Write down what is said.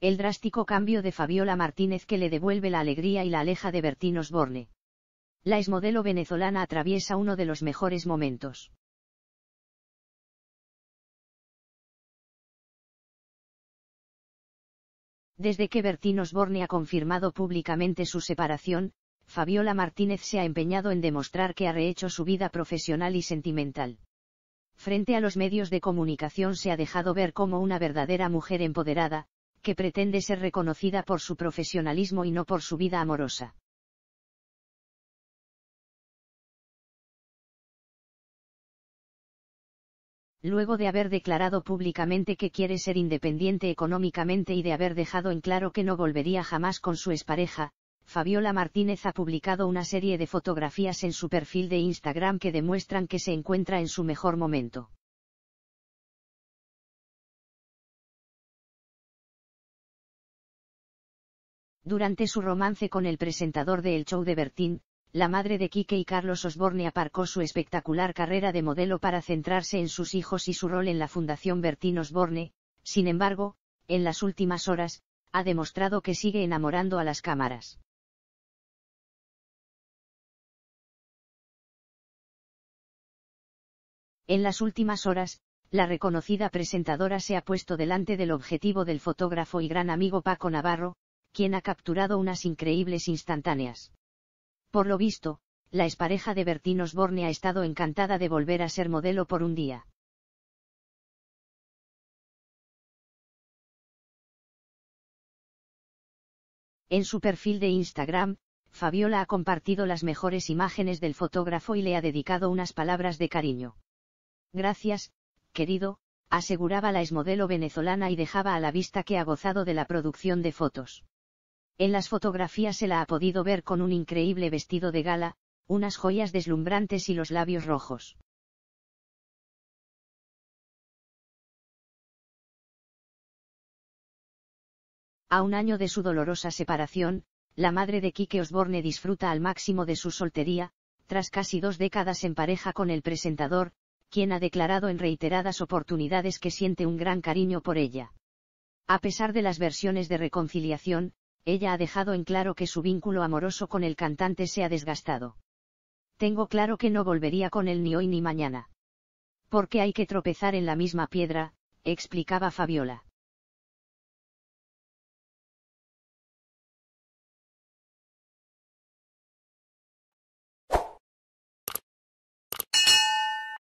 el drástico cambio de Fabiola Martínez que le devuelve la alegría y la aleja de Bertín Osborne. La exmodelo venezolana atraviesa uno de los mejores momentos. Desde que Bertín Osborne ha confirmado públicamente su separación, Fabiola Martínez se ha empeñado en demostrar que ha rehecho su vida profesional y sentimental. Frente a los medios de comunicación se ha dejado ver como una verdadera mujer empoderada, que pretende ser reconocida por su profesionalismo y no por su vida amorosa. luego de haber declarado públicamente que quiere ser independiente económicamente y de haber dejado en claro que no volvería jamás con su expareja, Fabiola Martínez ha publicado una serie de fotografías en su perfil de Instagram que demuestran que se encuentra en su mejor momento. Durante su romance con el presentador de El Show de Bertín, la madre de Quique y Carlos Osborne aparcó su espectacular carrera de modelo para centrarse en sus hijos y su rol en la Fundación Bertín Osborne, sin embargo, en las últimas horas, ha demostrado que sigue enamorando a las cámaras. En las últimas horas, la reconocida presentadora se ha puesto delante del objetivo del fotógrafo y gran amigo Paco Navarro, quien ha capturado unas increíbles instantáneas. Por lo visto, la expareja de Bertín Osborne ha estado encantada de volver a ser modelo por un día. En su perfil de Instagram, Fabiola ha compartido las mejores imágenes del fotógrafo y le ha dedicado unas palabras de cariño. Gracias, querido, aseguraba la exmodelo venezolana y dejaba a la vista que ha gozado de la producción de fotos. En las fotografías se la ha podido ver con un increíble vestido de gala, unas joyas deslumbrantes y los labios rojos. A un año de su dolorosa separación, la madre de Quique Osborne disfruta al máximo de su soltería, tras casi dos décadas en pareja con el presentador, quien ha declarado en reiteradas oportunidades que siente un gran cariño por ella. A pesar de las versiones de reconciliación, ella ha dejado en claro que su vínculo amoroso con el cantante se ha desgastado. Tengo claro que no volvería con él ni hoy ni mañana. Porque hay que tropezar en la misma piedra, explicaba Fabiola.